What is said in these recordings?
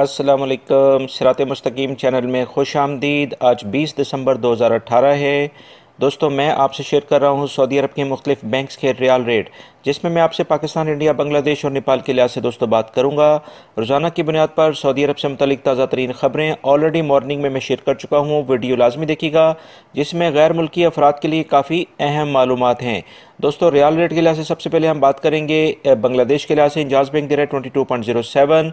असलकम शरात मुस्तकीम चैनल में खुश आमदीद आज 20 दिसंबर 2018 है दोस्तों मैं आपसे शेयर कर रहा हूँ सऊदी अरब के मुख्तलिफ बैंक्स के रियाल रेट जिसमें मैं आपसे पाकिस्तान इंडिया बांग्लादेश और नेपाल के लिहाज से दोस्तों बात करूँगा रोज़ाना की बुनियाद पर सऊदी अरब से मतलब ताज़ा तरीन ख़बरें ऑलरेडी मॉर्निंग में मैं शेयर कर चुका हूँ वीडियो लाजमी देखेगा जिसमें गैर मुल्की अफराद के लिए काफ़ी अहम मालूम हैं दोस्तों रियाल रेट के लिहाज से सबसे पहले हम बात करेंगे बांग्लादेश के लिहाज से इंजाज बैंक दे रहा है twenty two point zero seven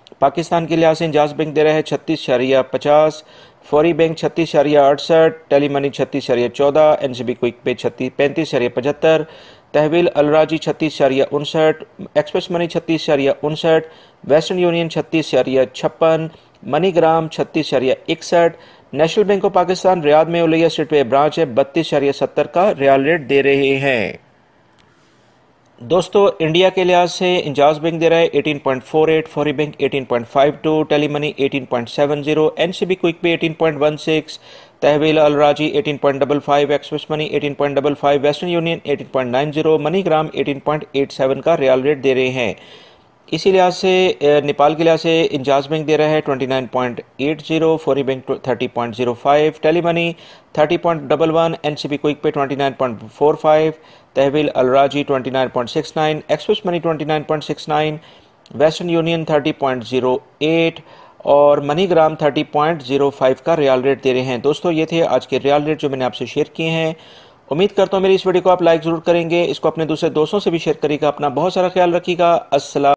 Pakistan के लिहाज से इंजाज बैंक दे रहे हैं छत्तीस शरिया पचास फौरी बैंक छत्तीस शरिया अड़सठ टेली मनी छत्तीस शरिया चौदह एन सी बी क्विक पे छत्तीस पैंतीस शरिया पचहत्तर तहवील अलराजी छत्तीस शरिया उनसठ एक्सप्रेस मनी छत्तीस शरिया उनसठ वेस्टर्न यूनियन छत्तीस शरिया छप्पन मनीग्राम छत्तीस शरिया इकसठ national bank of Pakistan Riyadh में उलैया स्टेट पे ब्रांच है बत्तीस शरिया सत्तर का रियाल रेट दे रहे हैं दोस्तों इंडिया के लिहाज से इंजाज बैंक दे रहा है 18.48 पॉइंट फोर एट फॉरी bank eighteen point five two tele money eighteen point seven zero N C B quick pay eighteen point one six तहवील अल राजी eighteen point double five express money eighteen point double five Western Union eighteen point nine zero MoneyGram eighteen point eight seven का riyal rate दे रहे हैं इसी लिहाज से नेपाल के लिहाज से इंजाज बैंक दे रहा है 29.80 फोरी bank 30.05 tele money thirty point double one N C B quick pay five तहवील अलराजी 29.69 एक्सप्रेस मनी 29.69 वेस्टर्न यूनियन 30.08 और मनीग्राम 30.05 का रियल रेट दे रहे हैं दोस्तों ये थे आज के रियल रेट जो मैंने आपसे शेयर किए हैं उम्मीद करता हूँ मेरी इस वीडियो को आप लाइक ज़रूर करेंगे इसको अपने दूसरे दोस्तों से भी शेयर करिएगा अपना बहुत सारा ख्याल रखिएगा असला